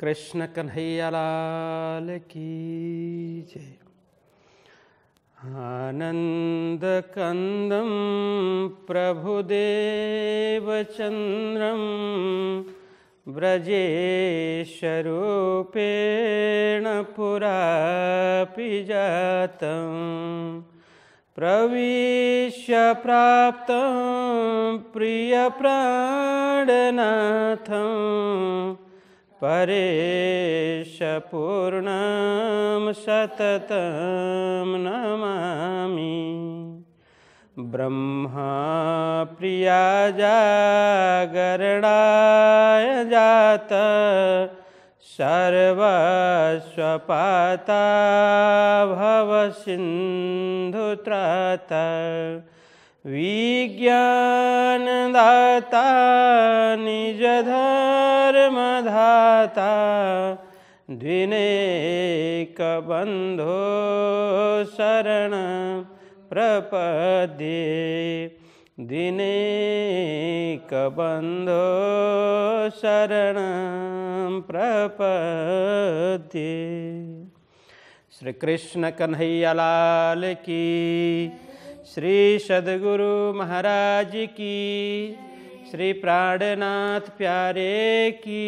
कृष्ण कन्हैयालाल की जय ब्रजेश रूपेण पुरा पिजात प्रवेश प्राप्त प्रिय प्रियप्राणनाथम् परेश पूर्ण सततं नमामि ब्रह्माप्रिया जगर्णाय जात सर्वस्वपाता भवसिन्धुत्रात विज्ञानदाता निज निजधर्मधाता कबंधो शरण दिने कबंधो शरण प्रपद्ये लाल की श्री सदगुरु महाराज की श्री प्राणनाथ प्यारे की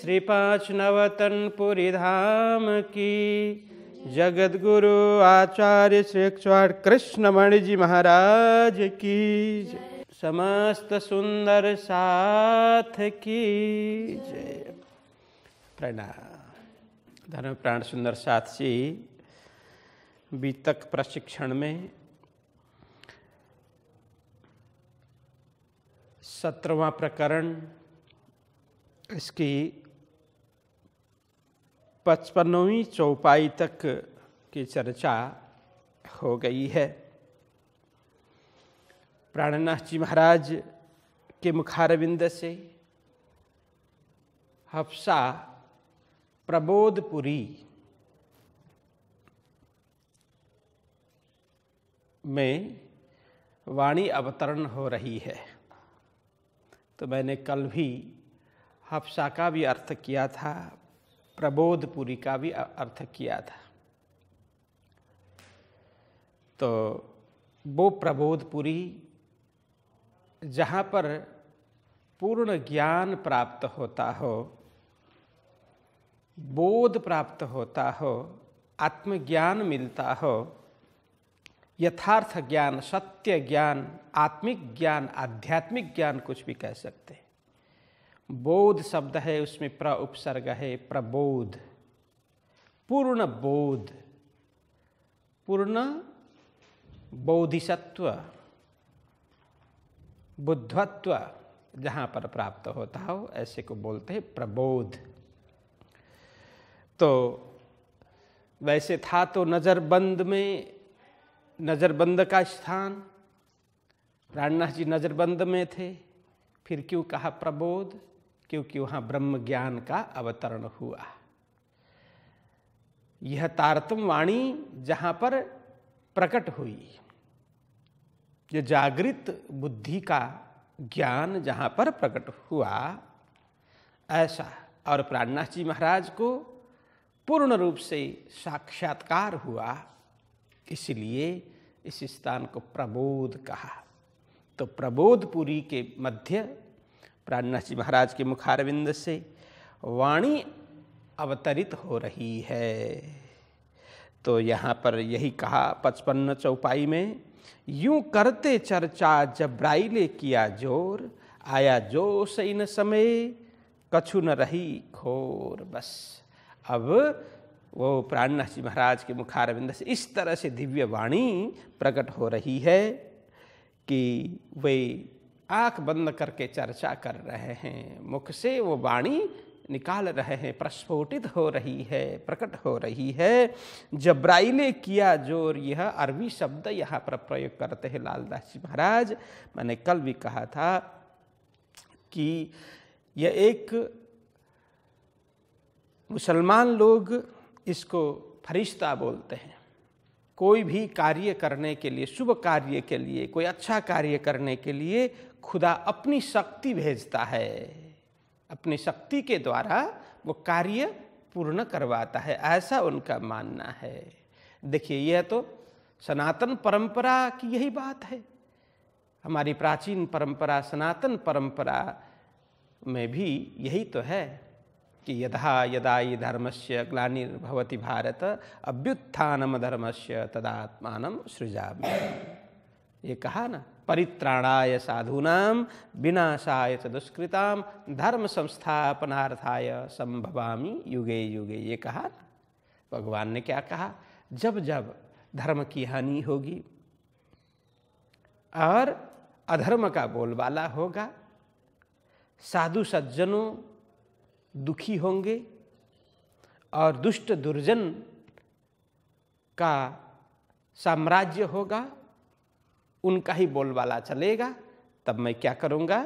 श्री पाँच नवतन पुरी धाम की जगदगुरु आचार्य श्री कृष्ण कृष्णमणि जी महाराज की समस्त सुंदर साथ की जय प्रणाम धर्म प्राण सुंदर साथ जी बीतक प्रशिक्षण में सत्रवा प्रकरण इसकी पचपनवीं चौपाई तक की चर्चा हो गई है प्राणनाथ जी महाराज के मुखारविंद से हफ्सा प्रबोधपुरी में वाणी अवतरण हो रही है तो मैंने कल भी हफ्सा का भी अर्थ किया था प्रबोधपुरी का भी अर्थ किया था तो वो प्रबोधपुरी जहाँ पर पूर्ण ज्ञान प्राप्त होता हो बोध प्राप्त होता हो आत्मज्ञान मिलता हो यथार्थ ज्ञान सत्य ज्ञान आत्मिक ज्ञान आध्यात्मिक ज्ञान कुछ भी कह सकते हैं बोध शब्द है उसमें प्र उपसर्ग है प्रबोध पूर्ण बोध पूर्ण बोधिसत्व बुद्धत्व जहां पर प्राप्त होता हो ऐसे को बोलते हैं प्रबोध तो वैसे था तो नज़रबंद में नज़रबंद का स्थान प्राणनाथ जी नज़रबंद में थे फिर क्यों कहा प्रबोध क्योंकि वहाँ ब्रह्म ज्ञान का अवतरण हुआ यह तारतम वाणी जहाँ पर प्रकट हुई जो जागृत बुद्धि का ज्ञान जहाँ पर प्रकट हुआ ऐसा और प्राणनाथ जी महाराज को पूर्ण रूप से साक्षात्कार हुआ इसलिए इस स्थान को प्रबोध कहा तो प्रबोधपुरी के मध्य प्राणनाथ जी महाराज के मुखारविंद से वाणी अवतरित हो रही है तो यहाँ पर यही कहा पचपन चौपाई में यूं करते चर्चा जब्राइले किया जोर आया जोश इन समय कछु न रही खोर बस अब वो प्राणनाथ जी महाराज के मुखारविंद से इस तरह से दिव्य वाणी प्रकट हो रही है कि वे आंख बंद करके चर्चा कर रहे हैं मुख से वो वाणी निकाल रहे हैं प्रस्फोटित हो रही है प्रकट हो रही है जब्राइले किया जोर यह अरबी शब्द यहाँ पर प्रयोग करते हैं लालदास जी महाराज मैंने कल भी कहा था कि यह एक मुसलमान लोग इसको फरिश्ता बोलते हैं कोई भी कार्य करने के लिए शुभ कार्य के लिए कोई अच्छा कार्य करने के लिए खुदा अपनी शक्ति भेजता है अपनी शक्ति के द्वारा वो कार्य पूर्ण करवाता है ऐसा उनका मानना है देखिए यह तो सनातन परंपरा की यही बात है हमारी प्राचीन परंपरा सनातन परंपरा में भी यही तो है कि यदा यदा ये धर्म से ग्लार्भवती भारत अभ्युत्थान धर्म से तदात्मा सृजा ये कहा ना परित्राणा साधूना विनाशा च दुष्कृता धर्म संस्थापनार्थाय संभवामी युगे युगे ये कहा ना भगवान ने क्या कहा जब जब धर्म की हानि होगी और अधर्म का बोलबाला होगा साधु सज्जनों दुखी होंगे और दुष्ट दुर्जन का साम्राज्य होगा उनका ही बोलबाला चलेगा तब मैं क्या करूंगा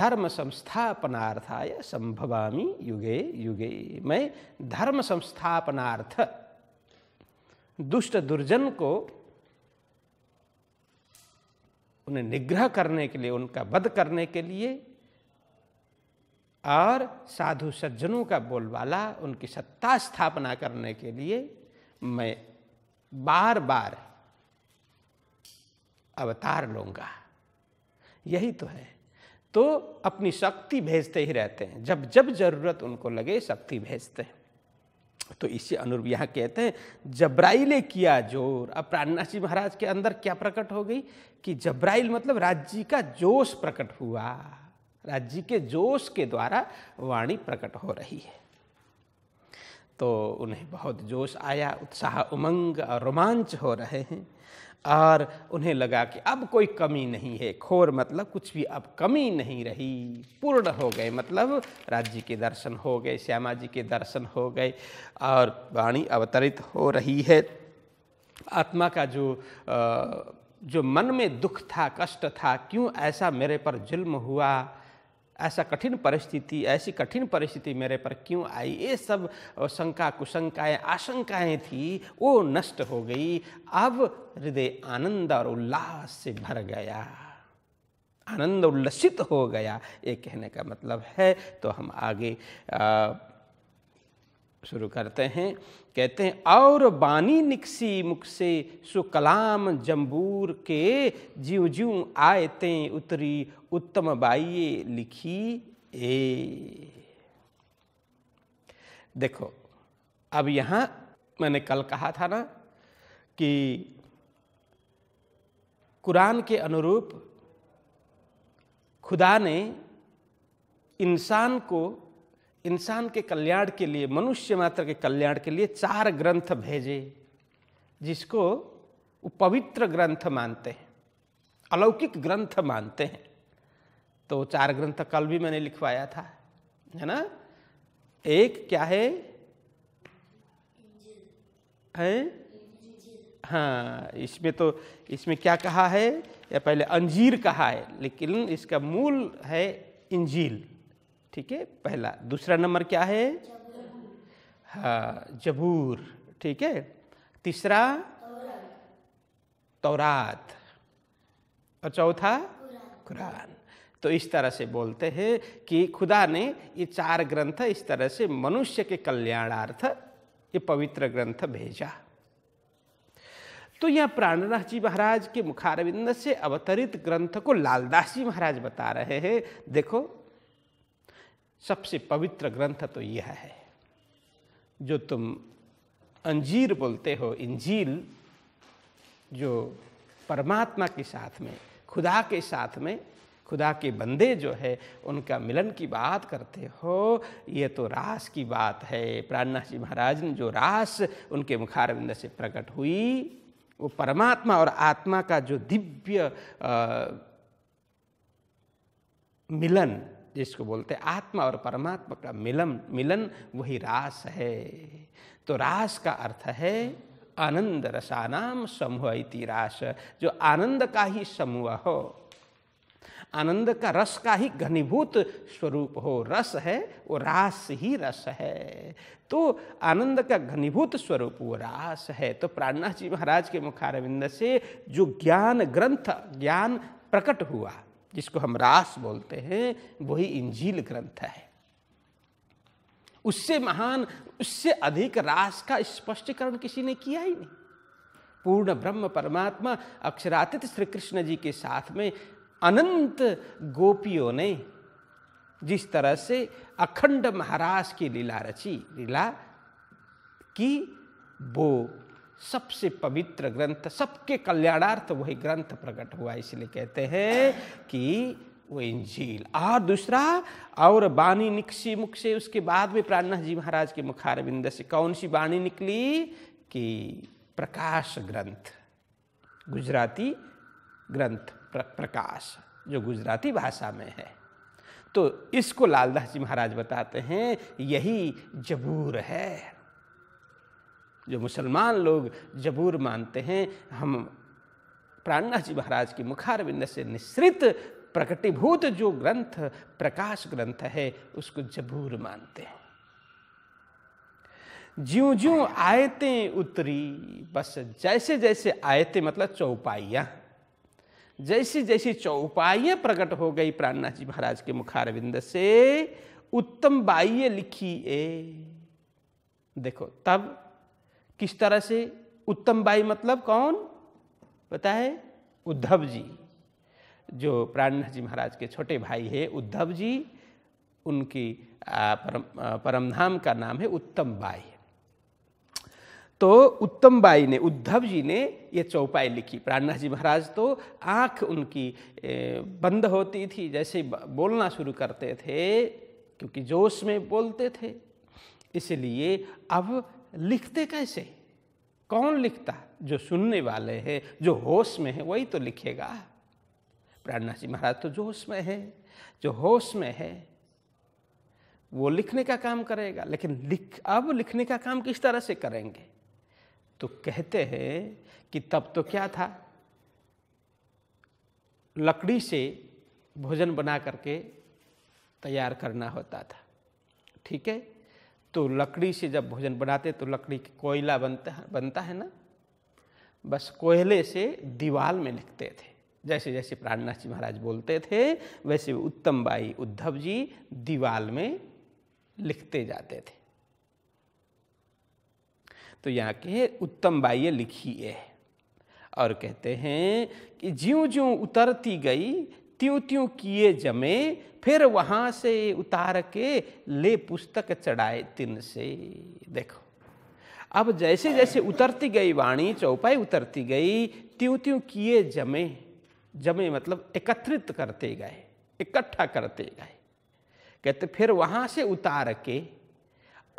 धर्म संस्थापनार्थाय संभवामी युगे युगे मैं धर्म संस्थापनार्थ दुष्ट दुर्जन को उन्हें निग्रह करने के लिए उनका वध करने के लिए और साधु सज्जनों का बोलबाला उनकी सत्ता स्थापना करने के लिए मैं बार बार अवतार लूंगा यही तो है तो अपनी शक्ति भेजते ही रहते हैं जब जब जरूरत उनको लगे शक्ति भेजते हैं तो इसे अनुरूप यहाँ कहते हैं जबराइले किया जोर अब प्राणनाथ जी महाराज के अंदर क्या प्रकट हो गई कि जबराइल मतलब राज्य का जोश प्रकट हुआ राज्य के जोश के द्वारा वाणी प्रकट हो रही है तो उन्हें बहुत जोश आया उत्साह उमंग और रोमांच हो रहे हैं और उन्हें लगा कि अब कोई कमी नहीं है खोर मतलब कुछ भी अब कमी नहीं रही पूर्ण हो गए मतलब राज्य के दर्शन हो गए श्यामा जी के दर्शन हो गए और वाणी अवतरित हो रही है आत्मा का जो जो मन में दुख था कष्ट था क्यों ऐसा मेरे पर जुल्म हुआ ऐसा कठिन परिस्थिति ऐसी कठिन परिस्थिति मेरे पर क्यों आई ये सब शंका कुशंकाएँ आशंकाएँ थी वो नष्ट हो गई अब हृदय आनंद और उल्लास से भर गया आनंद उल्लसित हो गया ये कहने का मतलब है तो हम आगे आ, शुरू करते हैं कहते हैं और बानी निकसी मुख से सुकलाम जम्बूर के ज्यों ज्यों आयते उतरी उत्तम बाइये लिखी ए देखो अब यहां मैंने कल कहा था ना कि कुरान के अनुरूप खुदा ने इंसान को इंसान के कल्याण के लिए मनुष्य मात्र के कल्याण के लिए चार ग्रंथ भेजे जिसको वो पवित्र ग्रंथ मानते हैं अलौकिक ग्रंथ मानते हैं तो चार ग्रंथ कल भी मैंने लिखवाया था है ना एक क्या है है हाँ इसमें तो इसमें क्या कहा है या पहले अंजीर कहा है लेकिन इसका मूल है इंजील ठीक है पहला दूसरा नंबर क्या है हाँ जबूर ठीक है तीसरा तौरात और चौथा कुरान तो इस तरह से बोलते हैं कि खुदा ने ये चार ग्रंथ इस तरह से मनुष्य के कल्याणार्थ ये पवित्र ग्रंथ भेजा तो यह प्राणनाथ जी महाराज के मुखारविंद से अवतरित ग्रंथ को लालदास जी महाराज बता रहे हैं देखो सबसे पवित्र ग्रंथ तो यह है जो तुम अंजीर बोलते हो इंजील जो परमात्मा के साथ में खुदा के साथ में खुदा के बंदे जो है उनका मिलन की बात करते हो ये तो रास की बात है प्राणनाथ जी महाराज ने जो रास उनके मुखारविंद से प्रकट हुई वो परमात्मा और आत्मा का जो दिव्य आ, मिलन जिसको बोलते हैं आत्मा और परमात्मा का मिलन मिलन वही रास है तो रास का अर्थ है आनंद रसानाम समूह इति रास जो आनंद का ही समूह हो आनंद का रस का ही घनीभूत स्वरूप हो रस है वो रास ही रस है तो आनंद का घनीभूत स्वरूप वो रास है तो प्राणनाथ जी महाराज के मुखारविंद से जो ज्ञान ग्रंथ ज्ञान प्रकट हुआ जिसको हम रास बोलते हैं वही इंजील ग्रंथ है उससे महान उससे अधिक रास का स्पष्टीकरण किसी ने किया ही नहीं पूर्ण ब्रह्म परमात्मा अक्षरातीत श्री कृष्ण जी के साथ में अनंत गोपियों ने जिस तरह से अखंड महाराज की लीला रची लीला की वो सबसे पवित्र ग्रंथ सबके कल्याणार्थ वही ग्रंथ प्रकट हुआ इसलिए कहते हैं कि वो इंजील और दूसरा और बाणी निकसी मुख से उसके बाद में प्राणनाथ जी महाराज के मुखारविंद से कौन सी बाणी निकली कि प्रकाश ग्रंथ गुजराती ग्रंथ प्र, प्रकाश जो गुजराती भाषा में है तो इसको लालदास जी महाराज बताते हैं यही जबूर है जो मुसलमान लोग जबूर मानते हैं हम प्राणनाथ जी महाराज की मुखारविंद से निश्रित प्रकटीभूत जो ग्रंथ प्रकाश ग्रंथ है उसको जबूर मानते हैं ज्यों ज्यों आयतें उतरी बस जैसे जैसे आयतें मतलब चौपाइया जैसी जैसी चौपाइयाँ प्रकट हो गई प्राणनाथ जी महाराज के मुखारविंद से उत्तम बाह्य लिखी ए देखो तब किस तरह से उत्तम बाई मतलब कौन पता है उद्धव जी जो प्राणनाथ जी महाराज के छोटे भाई है उद्धव जी उनकी परम परमधाम का नाम है उत्तम बाई तो उत्तम बाई ने उद्धव जी ने ये चौपाई लिखी प्राणनाथ जी महाराज तो आँख उनकी बंद होती थी जैसे बोलना शुरू करते थे क्योंकि जोश में बोलते थे इसलिए अब लिखते कैसे कौन लिखता जो सुनने वाले हैं जो होश में है वही तो लिखेगा प्राणनाथ जी महाराज तो जोश में है जो होश में है वो लिखने का काम करेगा लेकिन लिख अब लिखने का काम किस तरह से करेंगे तो कहते हैं कि तब तो क्या था लकड़ी से भोजन बना करके तैयार करना होता था ठीक है तो लकड़ी से जब भोजन बनाते तो लकड़ी के कोयला बनता बनता है ना बस कोयले से दीवाल में लिखते थे जैसे जैसे प्राणनाथ जी महाराज बोलते थे वैसे उत्तम बाई उद्धव जी दीवाल में लिखते जाते थे तो यहाँ के उत्तम बाई लिखी है और कहते हैं कि ज्यों ज्यों उतरती गई त्यों त्यों किए जमे फिर वहां से उतार के ले पुस्तक चढ़ाए तिन से देखो अब जैसे जैसे उतरती गई वाणी चौपाई उतरती गई त्यों त्यों किए जमे जमे मतलब एकत्रित करते गए इकट्ठा करते गए कहते फिर वहां से उतार के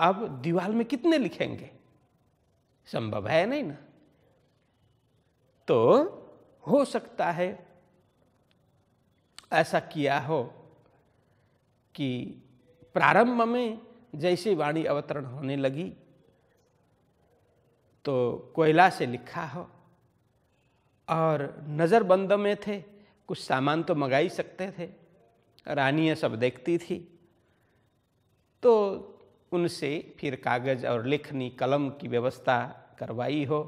अब दीवाल में कितने लिखेंगे संभव है नहीं ना तो हो सकता है ऐसा किया हो कि प्रारंभ में जैसी वाणी अवतरण होने लगी तो कोयला से लिखा हो और नज़रबंद में थे कुछ सामान तो मंगा ही सकते थे रानी सब देखती थी तो उनसे फिर कागज़ और लेखनी कलम की व्यवस्था करवाई हो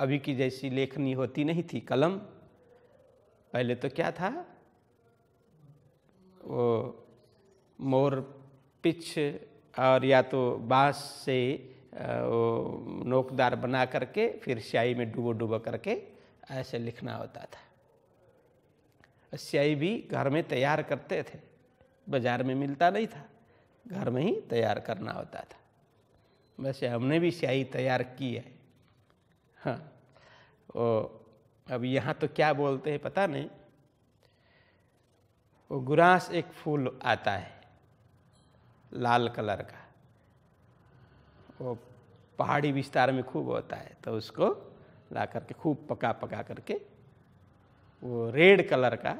अभी की जैसी लेखनी होती नहीं थी कलम पहले तो क्या था वो मोर पिच और या तो बांस से वो नोकदार बना करके फिर स्याही में डुबो डुबो करके ऐसे लिखना होता था स्याही भी घर में तैयार करते थे बाज़ार में मिलता नहीं था घर में ही तैयार करना होता था वैसे हमने भी स्याही तैयार की है हाँ वो अब यहाँ तो क्या बोलते हैं पता नहीं वो गुरास एक फूल आता है लाल कलर का वो पहाड़ी विस्तार में खूब होता है तो उसको ला करके खूब पका पका करके वो रेड कलर का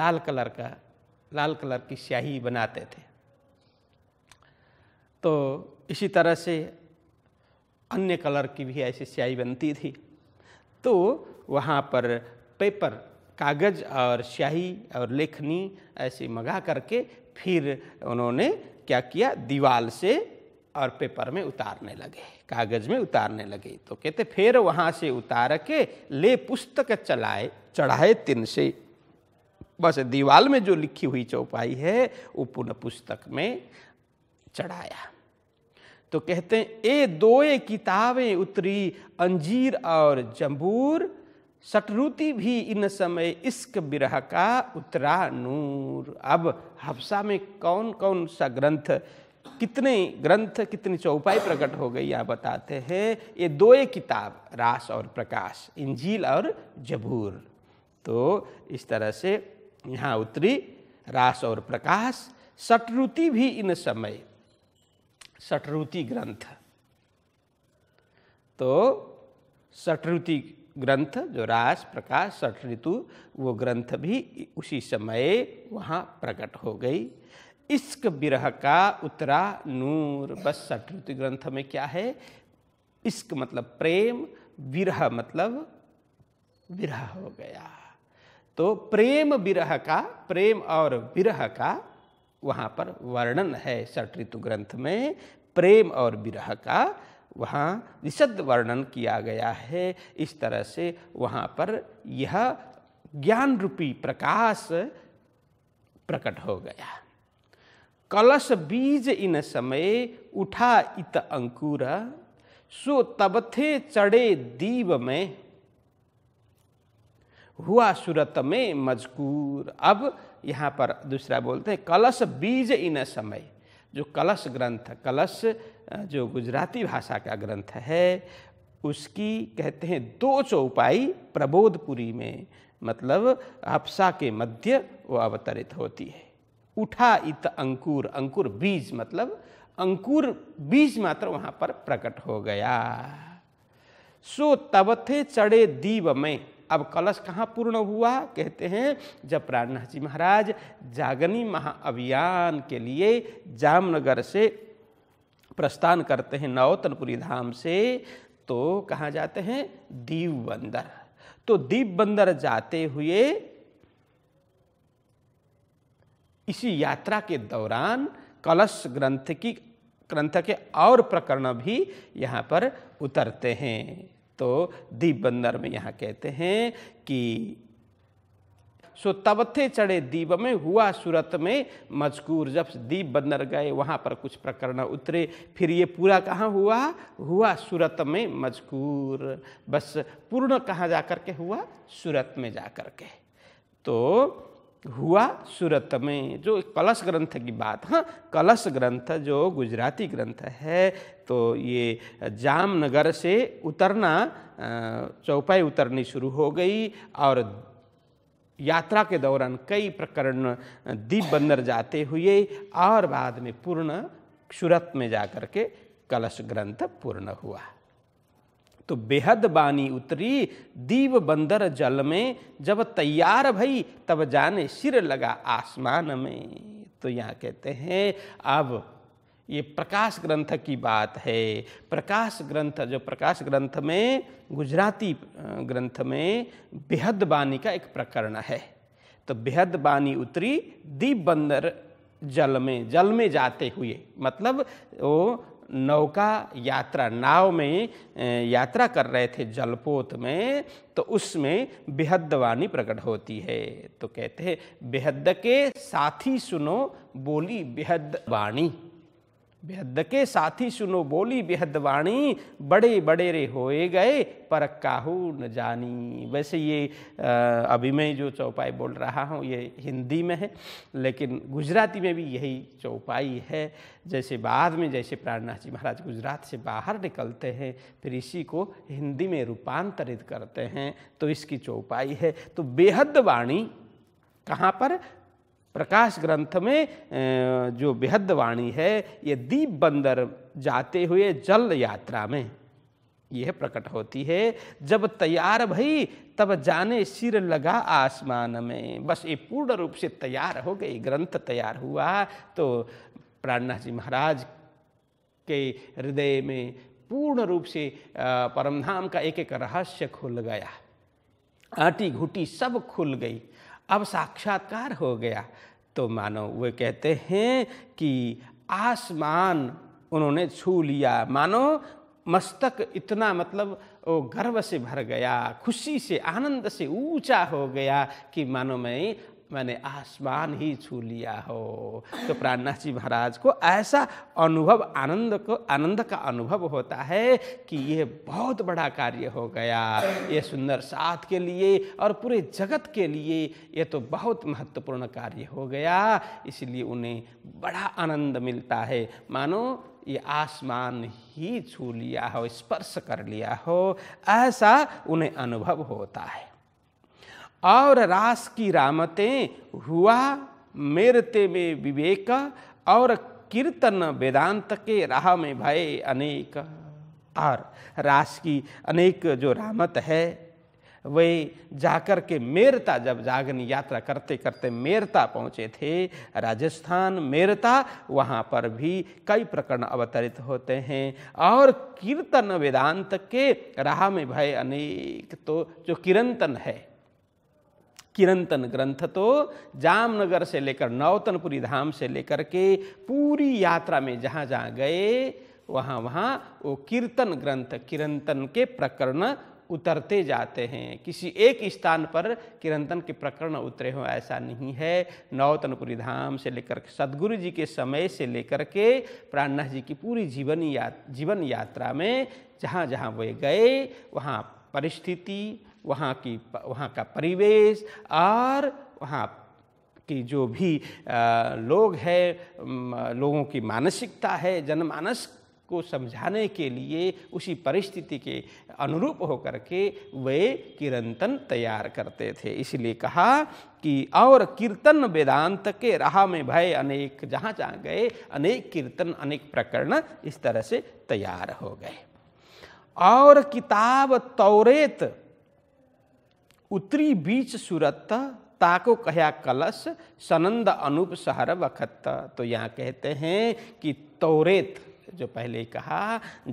लाल कलर का लाल कलर की स्याही बनाते थे तो इसी तरह से अन्य कलर की भी ऐसी स्याही बनती थी तो वहाँ पर पेपर कागज़ और स्याही और लेखनी ऐसे मंगा करके फिर उन्होंने क्या किया दीवाल से और पेपर में उतारने लगे कागज में उतारने लगे तो कहते फिर वहाँ से उतार के ले पुस्तक चलाए चढ़ाए तिन से बस दीवाल में जो लिखी हुई चौपाई है वो पुनः पुस्तक में चढ़ाया तो कहते हैं ए दोए किताबें उतरी अंजीर और जम्बूर सटरुति भी इन समय इश्क बिरह का उतरा नूर अब हफ्सा में कौन कौन सा ग्रंथ कितने ग्रंथ कितनी चौपाई प्रकट हो गई यह बताते हैं ये दो ये किताब रास और प्रकाश इंजील और जबूर तो इस तरह से यहाँ उतरी रास और प्रकाश सटरुति भी इन समय सटरुति ग्रंथ तो सटरुति ग्रंथ जो रास प्रकाश षठ ऋतु वो ग्रंथ भी उसी समय वहाँ प्रकट हो गई इश्क विरह का उतरा नूर बस षठ ऋतु ग्रंथ में क्या है इश्क मतलब प्रेम विरह मतलब विरह हो गया तो प्रेम विरह का प्रेम और विरह का वहाँ पर वर्णन है षठ ऋतु ग्रंथ में प्रेम और विरह का वहाँ विशद वर्णन किया गया है इस तरह से वहाँ पर यह ज्ञान रूपी प्रकाश प्रकट हो गया कलश बीज इन समय उठा इत अंकुर सो तबथे चढ़े दीव में हुआ सूरत में मजकूर अब यहाँ पर दूसरा बोलते हैं कलश बीज इन समय जो कलश ग्रंथ कलश जो गुजराती भाषा का ग्रंथ है उसकी कहते हैं दो चौपाई प्रबोधपुरी में मतलब हफ्सा के मध्य वो अवतरित होती है उठा इत अंकुर अंकुर बीज मतलब अंकुर बीज मात्र वहाँ पर प्रकट हो गया सो तबथे चढ़े दीव में अब कलश कहाँ पूर्ण हुआ कहते हैं जब प्राणनाथ जी महाराज जागनी महाअभियान के लिए जामनगर से प्रस्थान करते हैं नवतनपुरी धाम से तो कहाँ जाते हैं दीव बंदर तो दीप बंदर जाते हुए इसी यात्रा के दौरान कलश ग्रंथ की ग्रंथ के और प्रकरण भी यहाँ पर उतरते हैं तो दीप बंदर में यहाँ कहते हैं कि सो तबथे चढ़े दीप में हुआ सूरत में मजकूर जब दीप बंदर गए वहाँ पर कुछ प्रकरण उतरे फिर ये पूरा कहाँ हुआ हुआ सूरत में मजकूर बस पूर्ण कहाँ जा कर के हुआ सूरत में जा कर के तो हुआ सूरत में जो कलश ग्रंथ की बात हाँ कलश ग्रंथ जो गुजराती ग्रंथ है तो ये जामनगर से उतरना चौपाई उतरनी शुरू हो गई और यात्रा के दौरान कई प्रकरण दीप बंदर जाते हुए और बाद में पूर्ण सूरत में जाकर के कलश ग्रंथ पूर्ण हुआ तो बेहद बानी उतरी दीव बंदर जल में जब तैयार भई तब जाने सिर लगा आसमान में तो यहाँ कहते हैं अब ये प्रकाश ग्रंथ की बात है प्रकाश ग्रंथ जो प्रकाश ग्रंथ में गुजराती ग्रंथ में बेहद बानी का एक प्रकरण है तो बेहद बानी उतरी दीप बंदर जल में जल में जाते हुए मतलब वो नौका यात्रा नाव में यात्रा कर रहे थे जलपोत में तो उसमें बेहद वाणी प्रकट होती है तो कहते हैं बेहद के साथी सुनो बोली बेहद वाणी बेहद के साथी सुनो बोली बेहद वाणी बड़े बड़े रे होए गए पर काहू न जानी वैसे ये अभी मैं जो चौपाई बोल रहा हूँ ये हिंदी में है लेकिन गुजराती में भी यही चौपाई है जैसे बाद में जैसे प्राणनाथ जी महाराज गुजरात से बाहर निकलते हैं फिर इसी को हिंदी में रूपांतरित करते हैं तो इसकी चौपाई है तो बेहद वाणी कहाँ पर प्रकाश ग्रंथ में जो बेहद वाणी है ये दीप बंदर जाते हुए जल यात्रा में यह प्रकट होती है जब तैयार भई तब जाने सिर लगा आसमान में बस ये पूर्ण रूप से तैयार हो गई ग्रंथ तैयार हुआ तो प्राणनाथ जी महाराज के हृदय में पूर्ण रूप से परमधाम का एक एक रहस्य खुल गया आटी घुटी सब खुल गई अब साक्षात्कार हो गया तो मानो वे कहते हैं कि आसमान उन्होंने छू लिया मानो मस्तक इतना मतलब वो गर्व से भर गया खुशी से आनंद से ऊंचा हो गया कि मानो मैं मैंने आसमान ही छू लिया हो तो प्राणनाथ जी महाराज को ऐसा अनुभव आनंद को आनंद का अनुभव होता है कि ये बहुत बड़ा कार्य हो गया ये सुंदर साथ के लिए और पूरे जगत के लिए ये तो बहुत महत्वपूर्ण कार्य हो गया इसलिए उन्हें बड़ा आनंद मिलता है मानो ये आसमान ही छू लिया हो स्पर्श कर लिया हो ऐसा उन्हें अनुभव होता है और रास की रामतें हुआ मेरते में विवेक और कीर्तन वेदांत के राह में भय अनेक और रास की अनेक जो रामत है वे जाकर के मेरता जब जागनी यात्रा करते करते मेरता पहुँचे थे राजस्थान मेरता वहाँ पर भी कई प्रकरण अवतरित होते हैं और कीर्तन वेदांत के राह में भय अनेक तो जो किरंतन है किरंतन ग्रंथ तो जामनगर से लेकर नौतनपुरी धाम से लेकर के पूरी यात्रा में जहाँ जहाँ गए वहाँ वहाँ वो कीर्तन ग्रंथ किरंतन के प्रकरण उतरते जाते हैं किसी एक स्थान पर किरंतन के प्रकरण उतरे हों ऐसा नहीं है नौतनपुरी धाम से लेकर सदगुरु जी के समय से लेकर के प्राणनाथ जी की पूरी जीवन या जीवन यात्रा में जहाँ जहाँ वे गए वहाँ परिस्थिति वहाँ की वहाँ का परिवेश और वहाँ की जो भी लोग है लोगों की मानसिकता है जनमानस को समझाने के लिए उसी परिस्थिति के अनुरूप होकर के वे कीर्तन तैयार करते थे इसलिए कहा कि और कीर्तन वेदांत के राह में भय अनेक जहाँ जहाँ गए अनेक कीर्तन अनेक प्रकरण इस तरह से तैयार हो गए और किताब तौरेत उत्तरी बीच सूरत ताको कहया कलश सनंद अनूप सहर वखत तो यहाँ कहते हैं कि तोरेत जो पहले कहा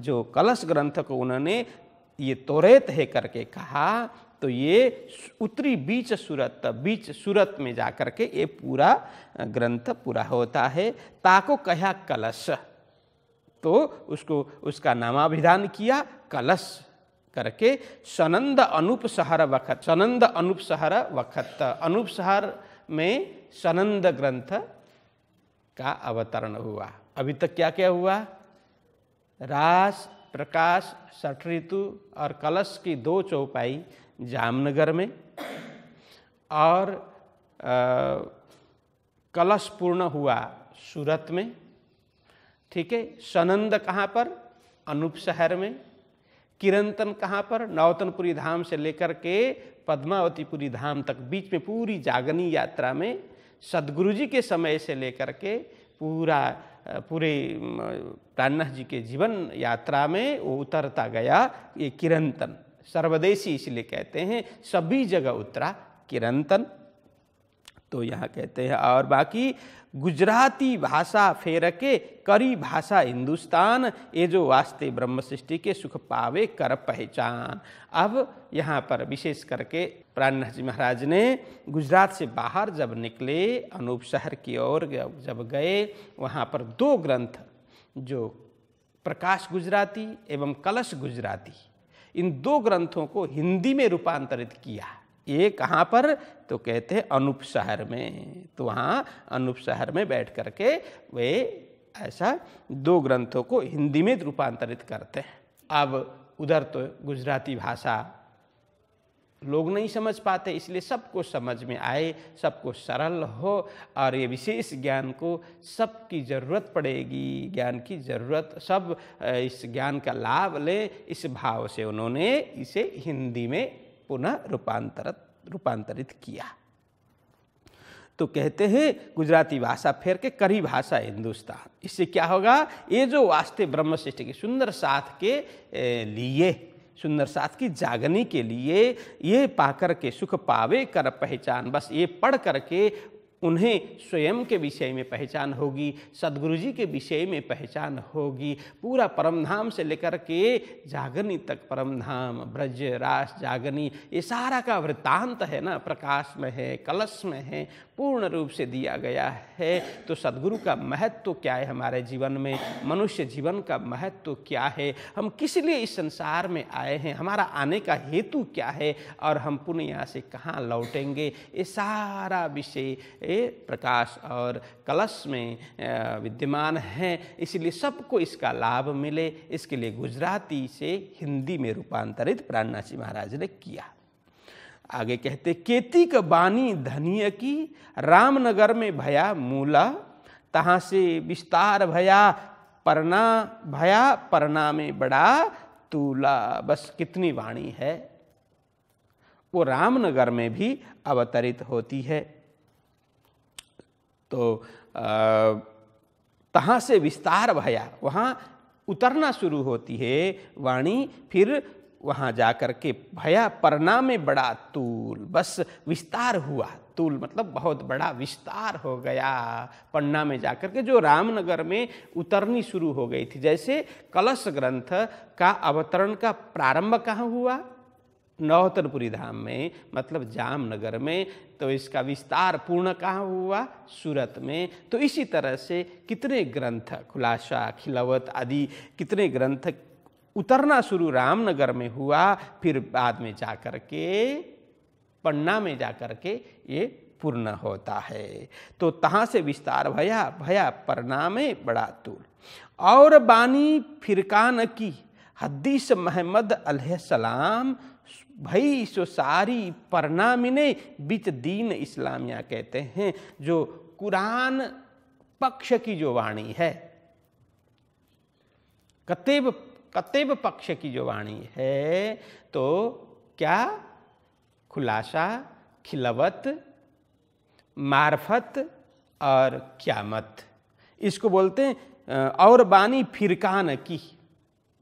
जो कलश ग्रंथ को उन्होंने ये तोरेत है करके कहा तो ये उत्तरी बीच सूरत बीच सूरत में जा कर के ये पूरा ग्रंथ पूरा होता है ताको कहया कलश तो उसको उसका नामाभिधान किया कलश करके सनंद अनूप वखत सनंद अनूप वखत अनूप में सनंद ग्रंथ का अवतरण हुआ अभी तक क्या क्या हुआ रास प्रकाश सठ ऋतु और कलश की दो चौपाई जामनगर में और आ, कलश पूर्ण हुआ सूरत में ठीक है सनंद कहाँ पर अनूप शहर में किरंतन कहाँ पर नौतनपुरी धाम से लेकर के पद्मावतीपुरी धाम तक बीच में पूरी जागनी यात्रा में सदगुरु जी के समय से लेकर के पूरा पूरे प्राणनाथ जी के जीवन यात्रा में वो उतरता गया ये किरंतन सर्वदेशी इसलिए कहते हैं सभी जगह उतरा किरंतन तो यहाँ कहते हैं और बाकी गुजराती भाषा फेरके करी भाषा हिंदुस्तान ये जो वास्ते ब्रह्म सृष्टि के सुख पावे कर पहचान अब यहाँ पर विशेष करके प्राण जी महाराज ने गुजरात से बाहर जब निकले अनूप शहर की ओर जब गए वहाँ पर दो ग्रंथ जो प्रकाश गुजराती एवं कलश गुजराती इन दो ग्रंथों को हिंदी में रूपांतरित किया ये कहाँ पर तो कहते हैं अनूप शहर में तो वहाँ अनूप शहर में बैठ करके वे ऐसा दो ग्रंथों को हिंदी में रूपांतरित करते हैं अब उधर तो गुजराती भाषा लोग नहीं समझ पाते इसलिए सबको समझ में आए सबको सरल हो और ये विशेष ज्ञान को सबकी ज़रूरत पड़ेगी ज्ञान की ज़रूरत सब इस ज्ञान का लाभ ले इस भाव से उन्होंने इसे हिंदी में पुनः रूपांतरित रूपांतरित किया तो कहते हैं गुजराती भाषा फेर के करी भाषा हिंदुस्तान इससे क्या होगा ये जो वास्ते ब्रह्मश्रेष्ठ के सुंदर साथ के लिए सुंदर साथ की जागनी के लिए ये पाकर के सुख पावे कर पहचान बस ये पढ़ करके उन्हें स्वयं के विषय में पहचान होगी सदगुरु जी के विषय में पहचान होगी पूरा परमधाम से लेकर के जागनी तक परमधाम ब्रज रास जागनी ये सारा का वृत्तांत है ना प्रकाश में है कलश में है पूर्ण रूप से दिया गया है तो सदगुरु का महत्व तो क्या है हमारे जीवन में मनुष्य जीवन का महत्व तो क्या है हम किस लिए इस संसार में आए हैं हमारा आने का हेतु क्या है और हम पुण्य से कहाँ लौटेंगे ये सारा विषय ये प्रकाश और कलश में विद्यमान हैं इसलिए सबको इसका लाभ मिले इसके लिए गुजराती से हिंदी में रूपांतरित प्राणनाशी महाराज ने किया आगे कहते केती का बानी धनिय की रामनगर में भया मूला तहाँ से विस्तार भया परना भया परना में बड़ा तूला बस कितनी वाणी है वो रामनगर में भी अवतरित होती है तो तहाँ से विस्तार भया वहाँ उतरना शुरू होती है वाणी फिर वहाँ जा कर के भया परना में बड़ा तूल बस विस्तार हुआ तूल मतलब बहुत बड़ा विस्तार हो गया पन्ना में जाकर के जो रामनगर में उतरनी शुरू हो गई थी जैसे कलश ग्रंथ का अवतरण का प्रारंभ कहाँ हुआ नौतनपुरी धाम में मतलब जामनगर में तो इसका विस्तार पूर्ण कहाँ हुआ सूरत में तो इसी तरह से कितने ग्रंथ खुलासा खिलवत आदि कितने ग्रंथ उतरना शुरू रामनगर में हुआ फिर बाद में जा कर के पन्ना में जा कर के ये पूर्ण होता है तो तहाँ से विस्तार भया भया परना में बड़ा तूल और बानी फिरकान की हदीस महमद सलाम भई सो सारी परनामिने बिच दीन इस्लामिया कहते हैं जो कुरान पक्ष की जो वाणी है कतेब कतेब पक्ष की जो वाणी है तो क्या खुलासा खिलवत मार्फत और क्यामत इसको बोलते हैं और बानी फिरकान की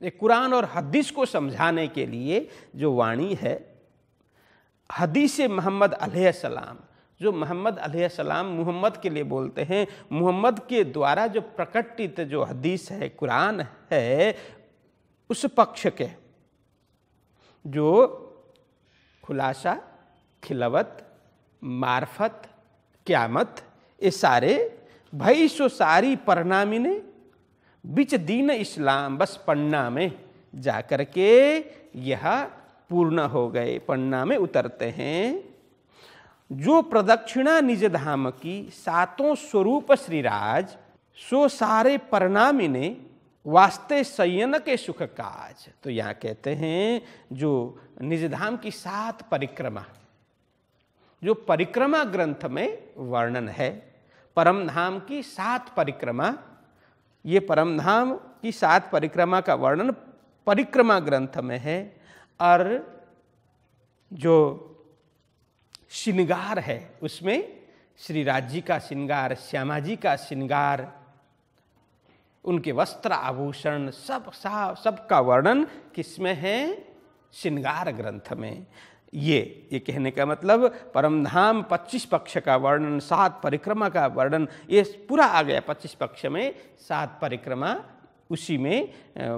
ये कुरान और हदीस को समझाने के लिए जो वाणी है हदीस मोहम्मद सलाम जो मोहम्मद सलाम मोहम्मद के लिए बोलते हैं मोहम्मद के द्वारा जो प्रकटित जो हदीस है कुरान है उस पक्ष के जो खुलासा खिलवत मार्फत क्यामत ये सारे भई सो सारी परनामिने बिच दीन इस्लाम बस पन्ना में जा कर के यह पूर्ण हो गए पन्ना में उतरते हैं जो प्रदक्षिणा निज धाम की सातों स्वरूप श्रीराज सो सारे परनामी ने वास्ते संयन के सुख काज तो यहाँ कहते हैं जो निज धाम की सात परिक्रमा जो परिक्रमा ग्रंथ में वर्णन है परम धाम की सात परिक्रमा ये परमधाम की सात परिक्रमा का वर्णन परिक्रमा ग्रंथ में है और जो श्रृंगार है उसमें श्री जी का श्रृंगार श्यामा जी का श्रृंगार उनके वस्त्र आभूषण सब सा सबका वर्णन किसमें है श्रृंगार ग्रंथ में ये ये कहने का मतलब परमधाम 25 पक्ष का वर्णन सात परिक्रमा का वर्णन ये पूरा आ गया 25 पक्ष में सात परिक्रमा उसी में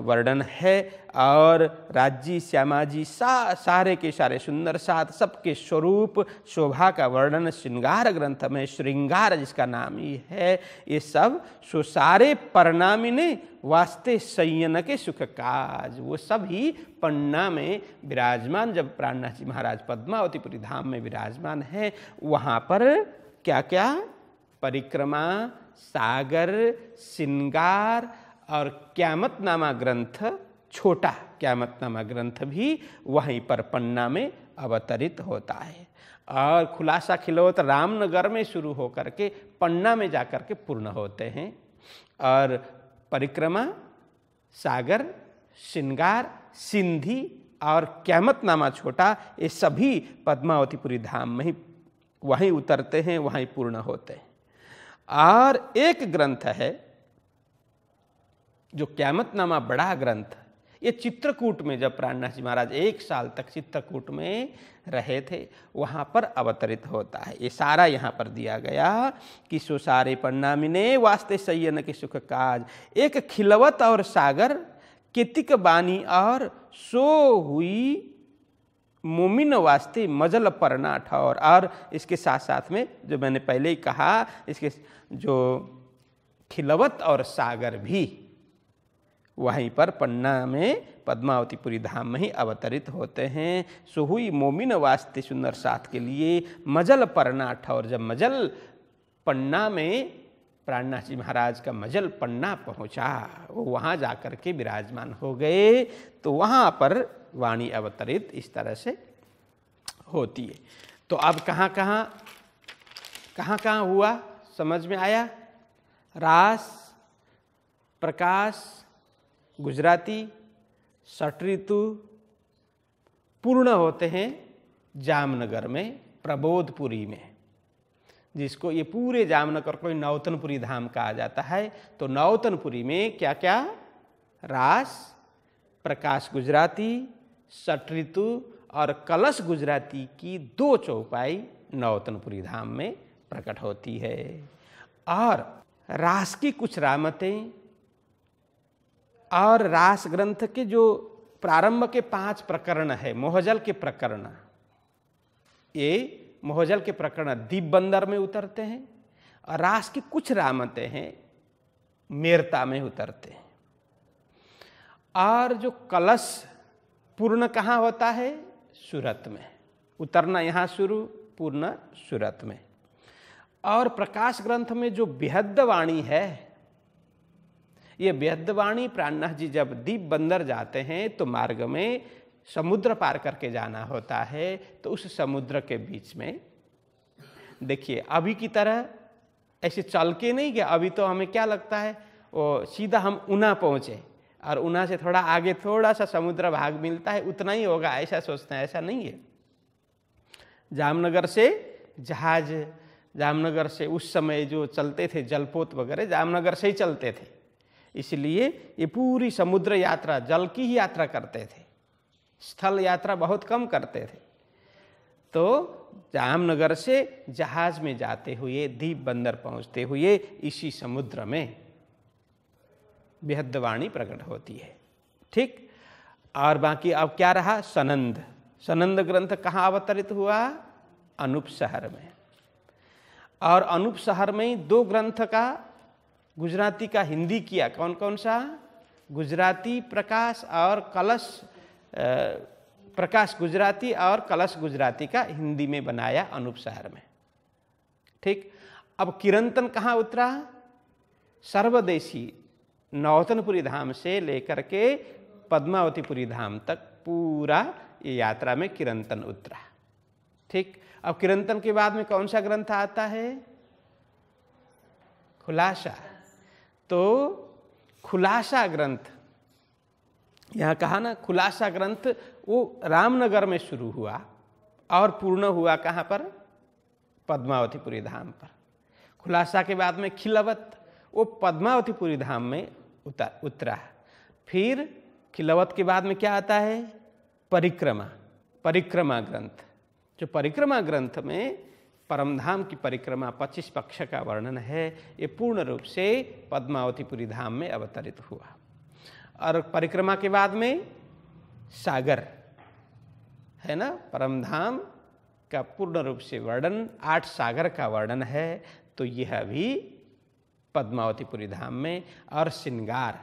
वर्णन है और राज्य श्यामाजी सा सारे के सारे सुंदर सात सबके स्वरूप शोभा का वर्णन श्रृंगार ग्रंथ में श्रृंगार जिसका नाम ही है ये सब सो सारे परनामी ने वास्ते संयन के सुख काज वो सभी पन्ना में विराजमान जब प्राणनाथ जी महाराज पद्मावतीपुरी धाम में विराजमान है वहाँ पर क्या क्या परिक्रमा सागर श्रृंगार और क्यामतनामा ग्रंथ छोटा क्यामतनामा ग्रंथ भी वहीं पर पन्ना में अवतरित होता है और खुलासा खिलौत रामनगर में शुरू होकर के पन्ना में जाकर के पूर्ण होते हैं और परिक्रमा सागर श्रृंगार सिंधी और क्यामतनामा छोटा ये सभी पद्मावतीपुरी धाम में ही वहीं उतरते हैं वहीं पूर्ण होते हैं और एक ग्रंथ है जो क्यामतनामा बड़ा ग्रंथ ये चित्रकूट में जब प्राणनाथ जी महाराज एक साल तक चित्रकूट में रहे थे वहाँ पर अवतरित होता है ये सारा यहाँ पर दिया गया कि सुसारे पर नामिने वास्ते सैयन के सुख काज एक खिलवत और सागर केतिक बानी और सो हुई मोमिन वास्ते मजल परना ठौर और इसके साथ साथ में जो मैंने पहले ही कहा इसके जो खिलवत और सागर भी वहीं पर पन्ना में पद्मावतीपुरी धाम में ही अवतरित होते हैं सुहुई मोमिन वास्ते सुंदर साथ के लिए मजल परना ठौर जब मजल पन्ना में प्राणनाथ जी महाराज का मजल पन्ना पहुंचा वो वहाँ जा कर के विराजमान हो गए तो वहाँ पर वाणी अवतरित इस तरह से होती है तो अब कहाँ कहाँ कहाँ कहाँ हुआ समझ में आया रास प्रकाश गुजराती ऋतु पूर्ण होते हैं जामनगर में प्रबोधपुरी में जिसको ये पूरे जामनगर को नौतनपुरी धाम कहा जाता है तो नौतनपुरी में क्या क्या रास प्रकाश गुजराती ऋतु और कलश गुजराती की दो चौपाई नौतनपुरी धाम में प्रकट होती है और रास की कुछ रामतें और रास ग्रंथ के जो प्रारंभ के पांच प्रकरण है मोहजल के प्रकरण ये मोहजल के प्रकरण दीप बंदर में उतरते हैं और रास की कुछ रामते हैं मेरता में उतरते हैं और जो कलश पूर्ण कहाँ होता है सूरत में उतरना यहाँ शुरू पूर्ण सूरत में और प्रकाश ग्रंथ में जो बेहद वाणी है ये वेदवाणी प्राणनाथ जी जब दीप बंदर जाते हैं तो मार्ग में समुद्र पार करके जाना होता है तो उस समुद्र के बीच में देखिए अभी की तरह ऐसे चल के नहीं गया अभी तो हमें क्या लगता है वो सीधा हम ऊना पहुँचे और ऊना से थोड़ा आगे थोड़ा सा समुद्र भाग मिलता है उतना ही होगा ऐसा सोचते हैं ऐसा नहीं है जामनगर से जहाज जामनगर से उस समय जो चलते थे जलपोत वगैरह जामनगर से ही चलते थे इसलिए ये पूरी समुद्र यात्रा जल की ही यात्रा करते थे स्थल यात्रा बहुत कम करते थे तो जामनगर से जहाज में जाते हुए दीप बंदर पहुंचते हुए इसी समुद्र में बेहदवाणी प्रकट होती है ठीक और बाकी अब क्या रहा सनंद सनंद ग्रंथ कहाँ अवतरित हुआ अनूप शहर में और अनूप शहर में दो ग्रंथ का गुजराती का हिंदी किया कौन कौन सा गुजराती प्रकाश और कलश प्रकाश गुजराती और कलश गुजराती का हिंदी में बनाया अनूप शहर में ठीक अब किरंतन कहाँ उतरा सर्वदेशी नौतनपुरी धाम से लेकर के पद्मावतीपुरी धाम तक पूरा ये यात्रा में किरंतन उतरा ठीक अब किरंतन के बाद में कौन सा ग्रंथ आता है खुलासा तो खुलासा ग्रंथ यहाँ कहा ना खुलासा ग्रंथ वो रामनगर में शुरू हुआ और पूर्ण हुआ कहाँ पर पद्मावतीपुरी धाम पर खुलासा के बाद में खिलवत वो पद्मावतीपुरी धाम में उतरा फिर खिलवत के बाद में क्या आता है परिक्रमा परिक्रमा ग्रंथ जो परिक्रमा ग्रंथ में परमधाम की परिक्रमा पच्चीस पक्ष का वर्णन है ये पूर्ण रूप से पद्मावतीपुरी धाम में अवतरित हुआ और परिक्रमा के बाद में सागर है ना परमधाम का पूर्ण रूप से वर्णन आठ सागर का वर्णन है तो यह भी पद्मावतीपुरी धाम में और श्रृंगार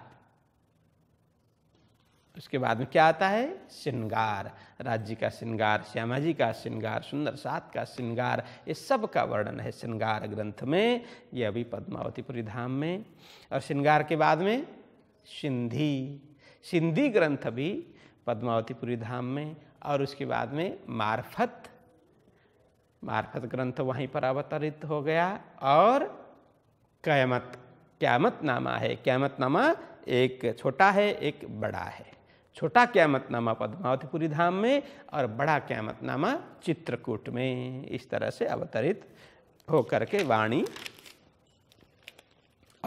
उसके बाद में क्या आता है श्रृंगार राज्य का श्रृंगार श्यामा जी का श्रृंगार सुंदर सात का श्रृंगार ये सब का वर्णन है श्रृंगार ग्रंथ में ये अभी पद्मावतीपुरी धाम में और श्रृंगार के बाद में सिंधी सिंधी ग्रंथ भी पद्मावतीपुरी धाम में और उसके बाद में मार्फत मार्फत ग्रंथ वहीं पर अवतरित हो गया और कैमत क्यामत नामा है क्यामत नामा एक छोटा है एक बड़ा है छोटा क्यामतनामा पद्मावतीपुरी धाम में और बड़ा क्यामतनामा चित्रकूट में इस तरह से अवतरित होकर के वाणी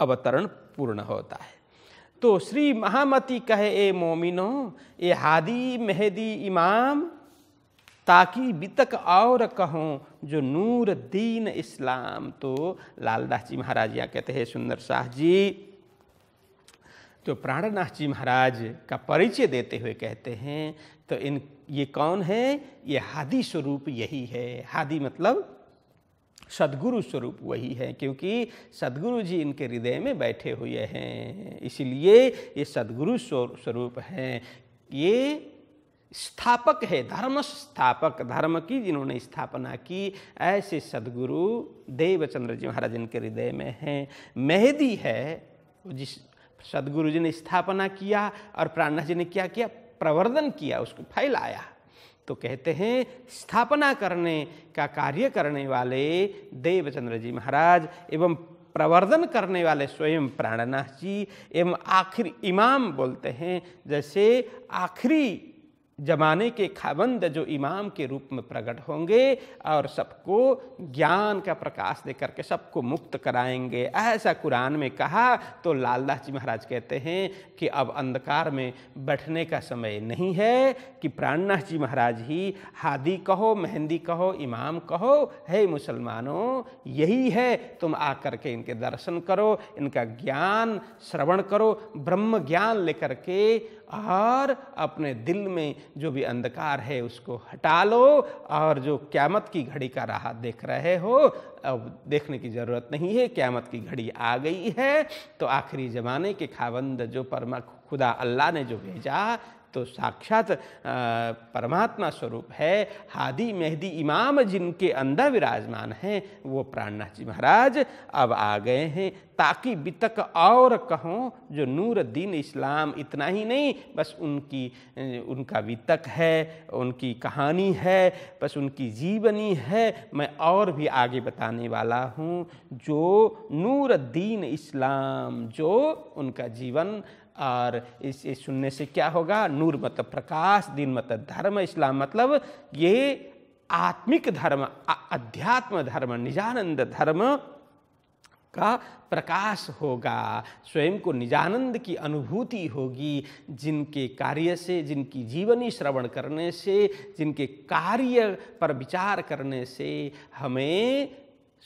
अवतरण पूर्ण होता है तो श्री महामती कहे ए मोमिनो ए हादी मेहदी इमाम ताकि बितक और कहो जो नूर दीन इस्लाम तो लालदास जी महाराज यहाँ कहते हैं सुंदर शाह जी तो प्राणनाथ जी महाराज का परिचय देते हुए कहते हैं तो इन ये कौन है ये हादी स्वरूप यही है हादी मतलब सदगुरु स्वरूप वही है क्योंकि सदगुरु जी इनके हृदय में बैठे हुए हैं इसलिए ये सदगुरु स्वरूप हैं ये स्थापक है धर्म स्थापक धर्म की जिन्होंने स्थापना की ऐसे सदगुरु देवचंद्र जी महाराज इनके हृदय में हैं मेहदी है जिस सदगुरु जी ने स्थापना किया और प्राणनाथ जी ने क्या किया प्रवर्धन किया उसको फैलाया तो कहते हैं स्थापना करने का कार्य करने वाले देवचंद्र जी महाराज एवं प्रवर्धन करने वाले स्वयं प्राणनाथ जी एवं आखिरी इमाम बोलते हैं जैसे आखिरी जमाने के खाबंद जो इमाम के रूप में प्रकट होंगे और सबको ज्ञान का प्रकाश दे करके सबको मुक्त कराएंगे ऐसा कुरान में कहा तो लालदास जी महाराज कहते हैं कि अब अंधकार में बैठने का समय नहीं है कि प्राणनाथ जी महाराज ही हादी कहो मेहंदी कहो इमाम कहो हे मुसलमानों यही है तुम आकर के इनके दर्शन करो इनका ज्ञान श्रवण करो ब्रह्म ज्ञान लेकर के और अपने दिल में जो भी अंधकार है उसको हटा लो और जो क्यामत की घड़ी का राह देख रहे हो अब देखने की ज़रूरत नहीं है क्यामत की घड़ी आ गई है तो आखिरी ज़माने के खावंद जो परमा खुदा अल्लाह ने जो भेजा तो साक्षात परमात्मा स्वरूप है हादी मेहदी इमाम जिनके अंदर विराजमान हैं वो प्राणनाथ जी महाराज अब आ गए हैं ताकि बितक और कहों जो नूर दीन इस्लाम इतना ही नहीं बस उनकी उनका वितक है उनकी कहानी है बस उनकी जीवनी है मैं और भी आगे बताने वाला हूँ जो नूर दीन इस्लाम जो उनका जीवन और इस, इस सुनने से क्या होगा नूर मतलब प्रकाश दिन मतलब धर्म इस्लाम मतलब ये आत्मिक धर्म अध्यात्म धर्म निजानंद धर्म का प्रकाश होगा स्वयं को निजानंद की अनुभूति होगी जिनके कार्य से जिनकी जीवनी श्रवण करने से जिनके कार्य पर विचार करने से हमें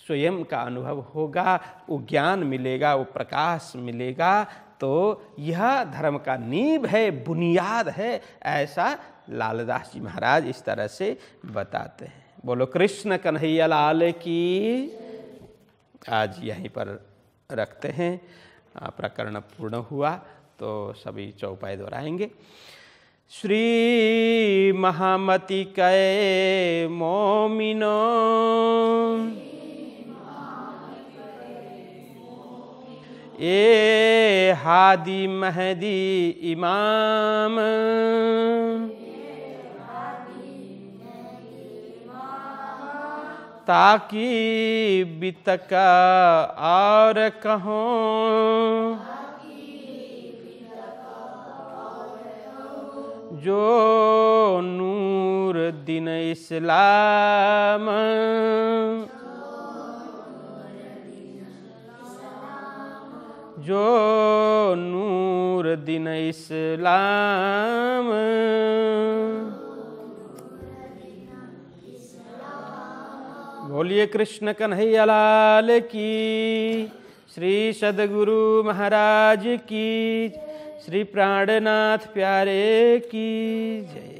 स्वयं का अनुभव होगा वो ज्ञान मिलेगा वो प्रकाश मिलेगा तो यह धर्म का नींव है बुनियाद है ऐसा लालदास जी महाराज इस तरह से बताते हैं बोलो कृष्ण कन्हैया लाल की आज यहीं पर रखते हैं प्रकरण पूर्ण हुआ तो सभी चौपाई दोहराएंगे श्री महामति कै मोमिनो ए हादी महदी इमाम ताकि बितका और कहो जो नूर दिन इस्लाम जो नूर दिन इस्लाम बोलिए कृष्ण कन्हैया लाल की श्री सदगुरु महाराज की श्री प्राणनाथ प्यारे की जय